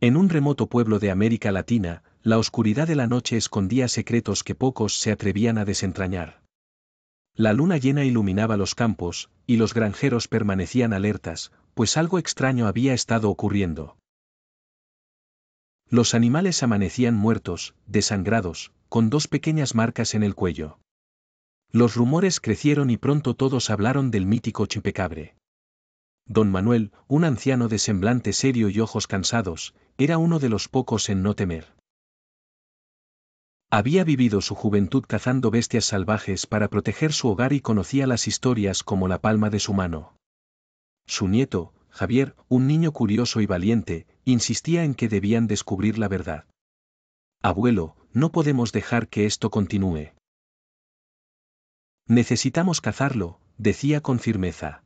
En un remoto pueblo de América Latina, la oscuridad de la noche escondía secretos que pocos se atrevían a desentrañar. La luna llena iluminaba los campos, y los granjeros permanecían alertas, pues algo extraño había estado ocurriendo. Los animales amanecían muertos, desangrados, con dos pequeñas marcas en el cuello. Los rumores crecieron y pronto todos hablaron del mítico chipecabre. Don Manuel, un anciano de semblante serio y ojos cansados, era uno de los pocos en no temer. Había vivido su juventud cazando bestias salvajes para proteger su hogar y conocía las historias como la palma de su mano. Su nieto, Javier, un niño curioso y valiente, insistía en que debían descubrir la verdad. Abuelo, no podemos dejar que esto continúe. Necesitamos cazarlo, decía con firmeza.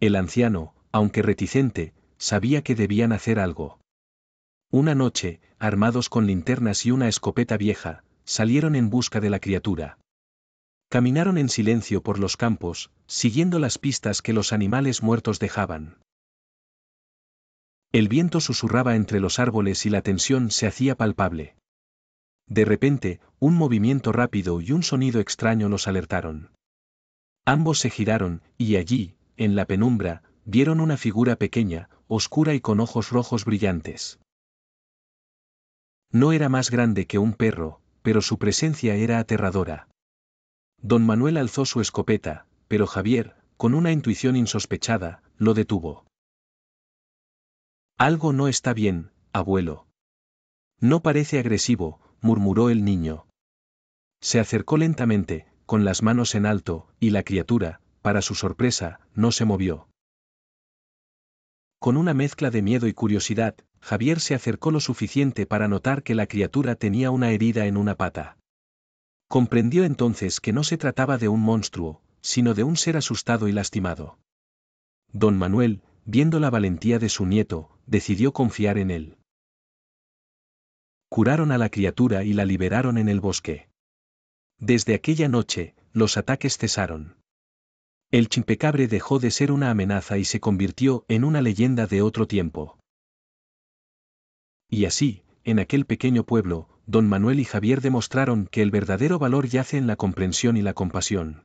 El anciano, aunque reticente, sabía que debían hacer algo. Una noche, armados con linternas y una escopeta vieja, salieron en busca de la criatura. Caminaron en silencio por los campos, siguiendo las pistas que los animales muertos dejaban. El viento susurraba entre los árboles y la tensión se hacía palpable. De repente, un movimiento rápido y un sonido extraño los alertaron. Ambos se giraron, y allí, en la penumbra, vieron una figura pequeña, oscura y con ojos rojos brillantes. No era más grande que un perro, pero su presencia era aterradora. Don Manuel alzó su escopeta, pero Javier, con una intuición insospechada, lo detuvo. Algo no está bien, abuelo. No parece agresivo, murmuró el niño. Se acercó lentamente, con las manos en alto, y la criatura, para su sorpresa, no se movió. Con una mezcla de miedo y curiosidad, Javier se acercó lo suficiente para notar que la criatura tenía una herida en una pata. Comprendió entonces que no se trataba de un monstruo, sino de un ser asustado y lastimado. Don Manuel, viendo la valentía de su nieto, decidió confiar en él. Curaron a la criatura y la liberaron en el bosque. Desde aquella noche, los ataques cesaron el chimpecabre dejó de ser una amenaza y se convirtió en una leyenda de otro tiempo. Y así, en aquel pequeño pueblo, don Manuel y Javier demostraron que el verdadero valor yace en la comprensión y la compasión.